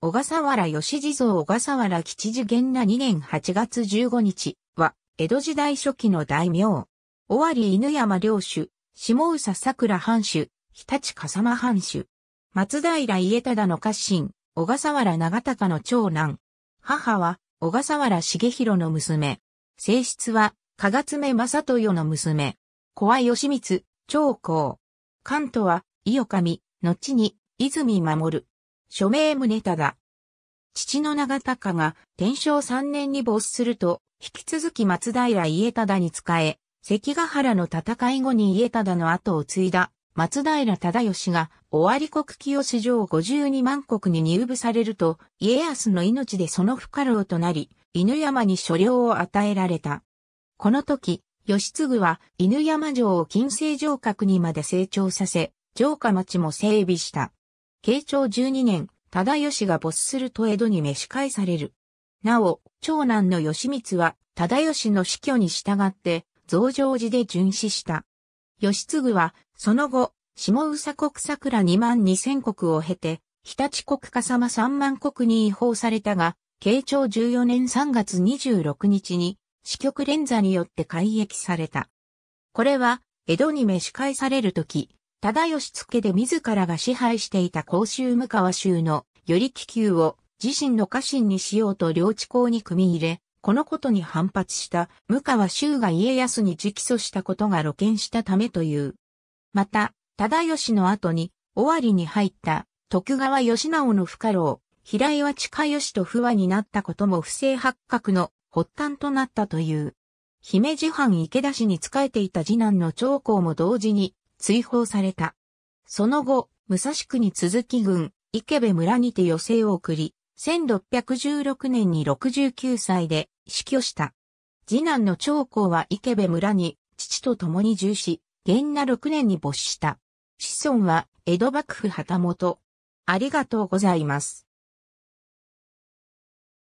小笠原義地蔵小笠原吉次元那2年8月15日は、江戸時代初期の大名。尾張犬山領主、下宇佐桜藩主、日立笠間藩主。松平家忠の家臣、小笠原長隆の長男。母は、小笠原重弘の娘。性質は、加賀爪正豊の娘。小愛義光、長公。関東は、伊予上、後に、泉守。署名宗忠。父の長隆が天正3年に没すると、引き続き松平家忠に仕え、関ヶ原の戦い後に家忠の後を継いだ松平忠義が尾張国清史上52万国に入部されると、家康の命でその不可労となり、犬山に所領を与えられた。この時、義継は犬山城を金星城郭にまで成長させ、城下町も整備した。慶長12年、忠義が没すると江戸に召し返される。なお、長男の義光は、忠義の死去に従って、増上寺で巡視した。義継は、その後、下宇佐国桜2万2千国を経て、日立国笠間3万国に違法されたが、慶長14年3月26日に、支局連座によって改役された。これは、江戸に召し返されるとき、忠義付で自らが支配していた甲州向川州のより気球を自身の家臣にしようと領地公に組み入れ、このことに反発した向川州が家康に直訴したことが露見したためという。また、忠義の後に、尾張に入った徳川義直の不可老、平岩近義と不和になったことも不正発覚の発端となったという。姫路藩池田氏に仕えていた次男の長江も同時に追放された。その後、武蔵区に続き軍、池部村にて余生を送り、1616年に69歳で死去した。次男の長公は池部村に父と共に従し、元那6年に没した。子孫は江戸幕府旗本。ありがとうございます。